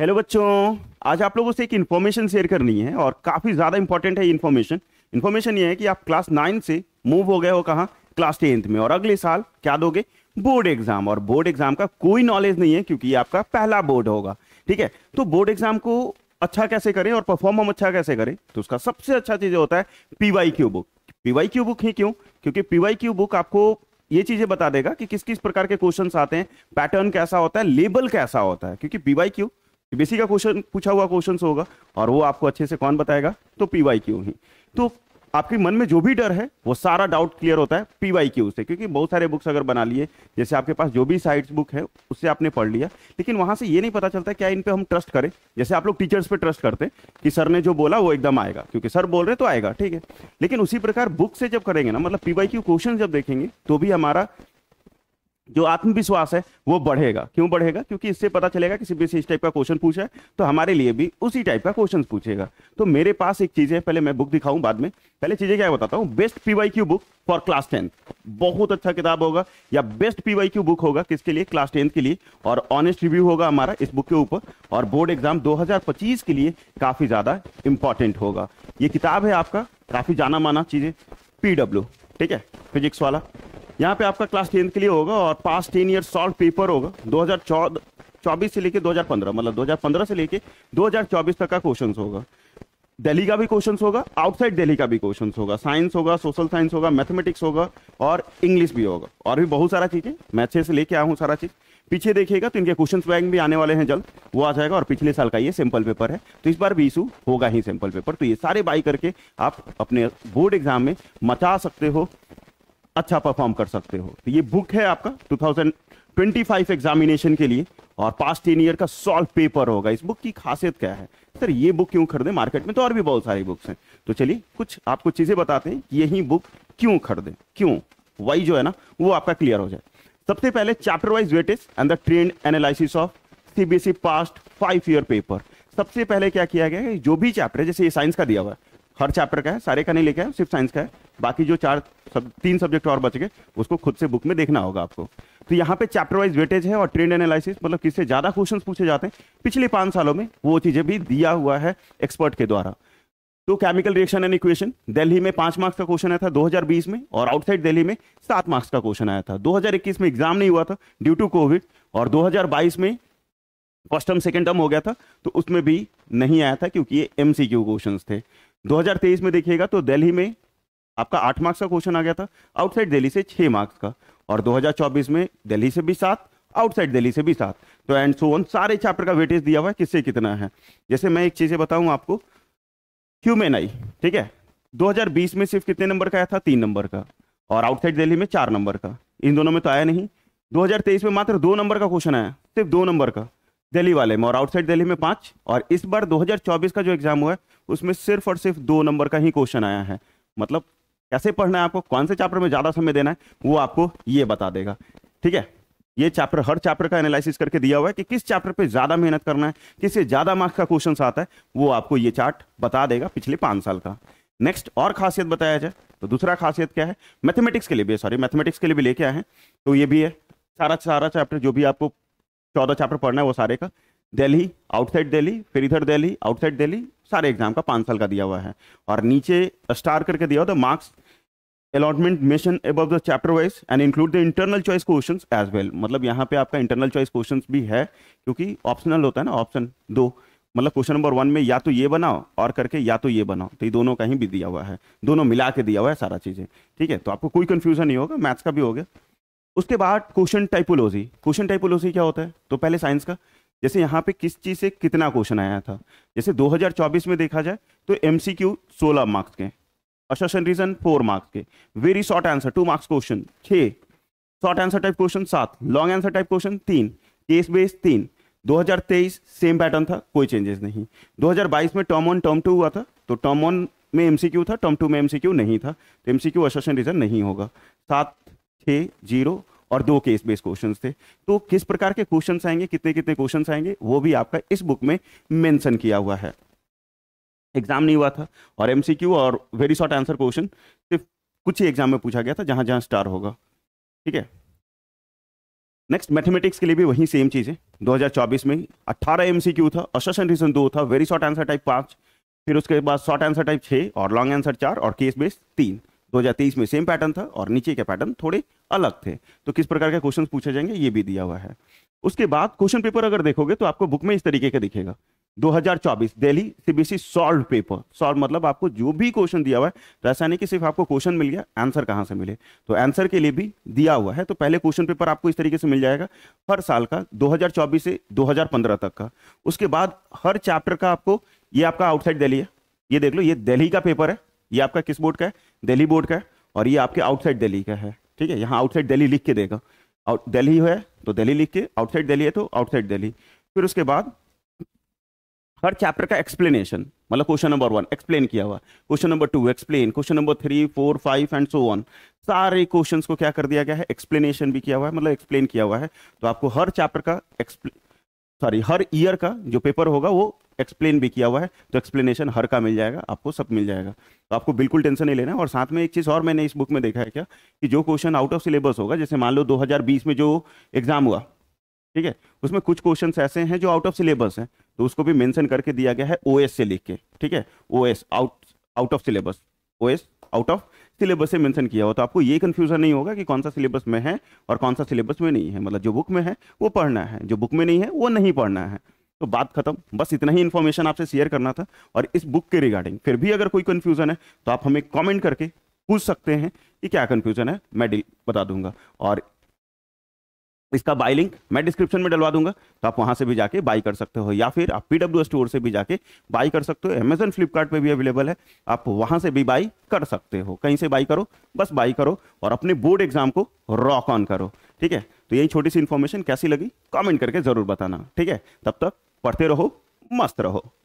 hello बच्चों आज आप लोगों से एक इन्फॉर्मेशन शेयर करनी है और काफ़ी ज़्यादा इंपॉर्टेंट है इन्फॉर्मेशन इन्फॉर्मेशन ये है कि आप क्लास नाइन से मूव हो गए हो कहाँ क्लास टेंथ में और अगले साल क्या दोगे बोर्ड एग्जाम और बोर्ड एग्जाम का कोई नॉलेज नहीं है क्योंकि ये आपका पहला बोर्ड होगा ठीक है तो बोर्ड एग्जाम को अच्छा कैसे करें और परफॉर्म हम अच्छा कैसे करें तो उसका सबसे अच्छा चीज़ होता है P Y Q book P Y Q book ही क्यों क्योंकि पी वाई क्यू बुक आपको ये चीजें बता देगा कि किस किस प्रकार के क्वेश्चंस आते हैं पैटर्न कैसा होता है लेबल कैसा होता है क्योंकि पीवाई क्यू बेसिक का क्वेश्चन पूछा हुआ क्वेश्चन होगा और वो आपको अच्छे से कौन बताएगा तो पी वाई क्यू ही तो आपके मन में जो भी डर है वो सारा डाउट क्लियर होता है पी वाई क्यू से क्योंकि बहुत सारे बुक्स अगर बना लिए जैसे आपके पास जो भी साइट्स बुक है उससे आपने पढ़ लिया लेकिन वहां से ये नहीं पता चलता क्या इन पे हम ट्रस्ट करें जैसे आप लोग टीचर्स पे ट्रस्ट करते हैं कि सर ने जो बोला वो एकदम आएगा क्योंकि सर बोल रहे तो आएगा ठीक है लेकिन उसी प्रकार बुक से जब करेंगे ना मतलब पी वाई क्यू क्वेश्चन जब देखेंगे तो भी हमारा जो आत्मविश्वास है वो बढ़ेगा क्यों बढ़ेगा क्योंकि इससे पता चलेगा कि भी इस टाइप का क्वेश्चन पूछा है तो हमारे लिए भी उसी टाइप का क्वेश्चन पूछेगा तो मेरे पास एक चीज़ है पहले मैं बुक दिखाऊं बाद में पहले चीज़ें क्या बताता हूँ best P Y Q book for class tenth बहुत अच्छा किताब होगा या बेस्ट पीवाई क्यू बुक होगा किसके लिए क्लास टेंथ के लिए और ऑनेस्ट रिव्यू होगा हमारा इस बुक के ऊपर और बोर्ड एग्जाम दो के लिए काफ़ी ज़्यादा इंपॉर्टेंट होगा ये किताब है आपका काफ़ी जाना माना चीज़ें पीडब्ल्यू ठीक है फिजिक्स वाला यहाँ पे आपका क्लास टेंथ के लिए होगा और past ten year solve paper होगा दो चौबीस से लेके 2015 मतलब 2015 से लेके 2024 तक का क्वेश्चन होगा दिल्ली का भी क्वेश्चन होगा आउटसाइड दिल्ली का भी क्वेश्चन होगा साइंस होगा सोशल साइंस होगा मैथमेटिक्स होगा और इंग्लिश भी होगा और भी बहुत सारा चीज़ें मैं अच्छे से लेके आया हूँ सारा चीज़ पीछे देखिएगा तो इनके क्वेश्चन बैंक भी आने वाले हैं जल्द वो आ जाएगा और पिछले साल का ये सिंपल पेपर है तो इस बार भी इशू होगा ही सिंपल पेपर तो ये सारे बाई करके आप अपने बोर्ड एग्जाम में मचा सकते हो अच्छा परफॉर्म कर सकते हो तो ये बुक है आपका 2025 एग्जामिनेशन के लिए और पास्ट टेन ईयर का सॉल्व पेपर होगा इस बुक की खासियत क्या है सर ये बुक क्यों खरीदे मार्केट में तो और भी बहुत सारी बुक्स हैं तो चलिए कुछ आपको चीजें बताते हैं यही बुक क्यों खरीदे क्यों वाई जो है ना वो आपका क्लियर हो जाए सबसे पहले chapter wise weightage and the trend analysis of CBSE past five year paper सबसे पहले क्या किया गया है जो भी चैप्टर जैसे ये साइंस का दिया हुआ है हर चैप्टर का है सारे का नहीं लेके आए सिर्फ साइंस का है बाकी जो चार सब तीन सब्जेक्ट और बच गए उसको खुद से बुक में देखना होगा आपको तो यहाँ पे चैप्टर वाइज वेटेज है और ट्रेंड एनालिसिस मतलब किससे ज़्यादा क्वेश्चन पूछे जाते हैं पिछले पांच सालों में वो चीज़ें भी दिया हुआ है एक्सपर्ट के द्वारा तो chemical reaction and equation Delhi में पांच मार्क्स का क्वेश्चन आया था 2020 में और आउटसाइड दिल्ली में सात मार्क्स का क्वेश्चन आया था 2021 में एग्जाम नहीं हुआ था ड्यू टू कोविड और 2022 में फर्स्ट टर्म सेकेंड टर्म हो गया था तो उसमें भी नहीं आया था क्योंकि ये एमसीक्यू क्वेश्चंस थे 2023 में देखिएगा तो दिल्ली में आपका आठ मार्क्स का क्वेश्चन आ गया था आउटसाइड दिल्ली से छः मार्क्स का और 2024 में दिल्ली से भी सात आउटसाइड दिल्ली से भी सात तो एंड सो ऑन सारे चैप्टर का वेटेज दिया हुआ है किससे कितना है जैसे मैं एक चीज़ बताऊँ आपको ह्यूमेन आई ठीक है दो में सिर्फ कितने नंबर का आया था तीन नंबर का और आउटसाइड दिल्ली में चार नंबर का इन दोनों में तो आया नहीं 2023 में मात्र दो नंबर का क्वेश्चन आया सिर्फ दो नंबर का दिल्ली वाले में और आउटसाइड दिल्ली में पांच और इस बार 2024 का जो एग्ज़ाम हुआ है उसमें सिर्फ और सिर्फ दो नंबर का ही क्वेश्चन आया है मतलब कैसे पढ़ना है आपको कौन से चैप्टर में ज़्यादा समय देना है वो आपको ये बता देगा ठीक है ये चैप्टर हर चैप्टर का एनालिसिस करके दिया हुआ है कि किस चैप्टर पे ज़्यादा मेहनत करना है किससे ज़्यादा मार्क्स का क्वेश्चन आता है वो आपको ये चार्ट बता देगा पिछले पांच साल का नेक्स्ट और खासियत बताया जाए तो दूसरा खासियत क्या है मैथमेटिक्स के लिए भी सॉरी मैथमेटिक्स के लिए भी लेके आए हैं तो ये भी है सारा सारा चैप्टर जो भी आपको चौदह चैप्टर पढ़ना है वो सारे का दिल्ली आउटसाइड दिल्ली फिर इधर दिल्ली आउटसाइड दिल्ली सारे एग्जाम का पाँच साल का दिया हुआ है और नीचे स्टार करके दिया हुआ था marks allotment mention above the chapter wise and include the internal choice questions as well मतलब यहाँ पे आपका इंटरनल चॉइस क्वेश्चंस भी है क्योंकि ऑप्शनल होता है ना ऑप्शन दो मतलब क्वेश्चन नंबर वन में या तो ये बनाओ और करके या तो ये बनाओ तो ये दोनों का ही भी दिया हुआ है दोनों मिला के दिया हुआ है सारा चीज़ें ठीक है तो आपको कोई कन्फ्यूजन नहीं होगा मैथ्स का भी हो गया उसके बाद क्वेश्चन टाइपोलॉजी क्वेश्चन टाइपोलॉजी क्या होता है तो पहले साइंस का जैसे यहाँ पे किस चीज़ से कितना क्वेश्चन आया था जैसे 2024 में देखा जाए तो एम 16 सोलह मार्क्स के अशन रीजन 4 मार्क्स के very short answer 2 marks question 6 short answer type question सात लॉन्ग आंसर टाइप क्वेश्चन तीन केस बेस तीन 2023 सेम पैटर्न था कोई चेंजेस नहीं 2022 में टर्म वन टर्म टू हुआ था तो टर्म वन में एमसीक्यू था टर्म टू में एम नहीं था तो एमसीक्यू सी रीजन नहीं होगा सात थे जीरो और दो केस बेस्ड क्वेश्चन थे तो किस प्रकार के क्वेश्चन आएंगे कितने कितने क्वेश्चन आएंगे वो भी आपका इस बुक में मेंशन किया हुआ है एग्जाम नहीं हुआ था और एमसीक्यू और वेरी शॉर्ट आंसर क्वेश्चन सिर्फ कुछ ही एग्जाम में पूछा गया था जहां जहां स्टार होगा ठीक है नेक्स्ट मैथमेटिक्स के लिए भी वही सेम चीज़ है 2024 में 18 एम था असेशन रीजन दो था वेरी शॉर्ट आंसर टाइप पांच फिर उसके बाद शॉर्ट आंसर टाइप छः और लॉन्ग आंसर चार और केस बेस तीन 2023 में सेम पैटर्न था और नीचे के पैटर्न थोड़े अलग थे तो किस प्रकार के क्वेश्चन पूछे जाएंगे ये भी दिया हुआ है उसके बाद क्वेश्चन पेपर अगर देखोगे तो आपको बुक में इस तरीके का दिखेगा 2024 Delhi CBSE solve paper solve मतलब आपको जो भी क्वेश्चन दिया हुआ है तो ऐसा नहीं कि सिर्फ आपको क्वेश्चन मिल गया आंसर कहाँ से मिले तो आंसर के लिए भी दिया हुआ है तो पहले क्वेश्चन पेपर आपको इस तरीके से मिल जाएगा हर साल का 2024 से 2015 तक का उसके बाद हर चैप्टर का आपको ये आपका आउटसाइड दिल्ली है ये देख लो ये दिल्ली का पेपर है ये आपका किस बोर्ड का है दिल्ली बोर्ड का और ये आपके आउटसाइड दिल्ली का है ठीक है यहाँ आउटसाइड दिल्ली लिख के देगा और दिल्ली है तो दिल्ली लिख के आउटसाइड दिल्ली है तो आउटसाइड दिल्ली फिर उसके बाद हर चैप्टर का एक्सप्लेनेशन मतलब क्वेश्चन नंबर वन एक्सप्लेन किया हुआ question number two explain question number three four five and so on सारे क्वेश्चंस को क्या कर दिया गया है एक्सप्लेनेशन भी किया हुआ है मतलब एक्सप्लेन किया हुआ है तो आपको हर चैप्टर का एक्सप्ले सॉरी हर ईयर का जो पेपर होगा वो एक्सप्लेन भी किया हुआ है तो एक्सप्लेनेशन हर का मिल जाएगा आपको सब मिल जाएगा तो आपको बिल्कुल टेंशन नहीं लेना है और साथ में एक चीज़ और मैंने इस बुक में देखा है क्या कि जो क्वेश्चन आउट ऑफ सिलेबस होगा जैसे मान लो 2020 में जो एग्ज़ाम हुआ ठीक है उसमें कुछ क्वेश्चन ऐसे हैं जो आउट ऑफ सिलेबस हैं तो उसको भी मैंशन करके दिया गया है ओ से लिख के ठीक है oh out out of syllabus oh out of syllabus से मेंशन किया हो तो आपको ये कन्फ्यूजन नहीं होगा कि कौन सा सिलेबस में है और कौन सा सिलेबस में नहीं है मतलब जो बुक में है वो पढ़ना है जो बुक में नहीं है वो नहीं पढ़ना है तो बात खत्म बस इतना ही इन्फॉर्मेशन आपसे शेयर करना था और इस बुक के रिगार्डिंग फिर भी अगर कोई कन्फ्यूज़न है तो आप हमें कॉमेंट करके पूछ सकते हैं कि क्या कन्फ्यूज़न है मैं बता दूंगा और इसका बाय लिंक मैं डिस्क्रिप्शन में डलवा दूंगा तो आप वहां से भी जाके बाय कर सकते हो या फिर आप पीडब्ल्यू स्टोर से भी जाके बाई कर सकते हो अमेजन फ्लिपकार्ट पे भी अवेलेबल है आप वहां से भी बाई कर सकते हो कहीं से बाई करो बस बाई करो और अपने बोर्ड एग्जाम को रॉक ऑन करो ठीक है तो यही छोटी सी इन्फॉर्मेशन कैसी लगी कॉमेंट करके जरूर बताना ठीक है तब तक पढ़ते रहो मस्त रहो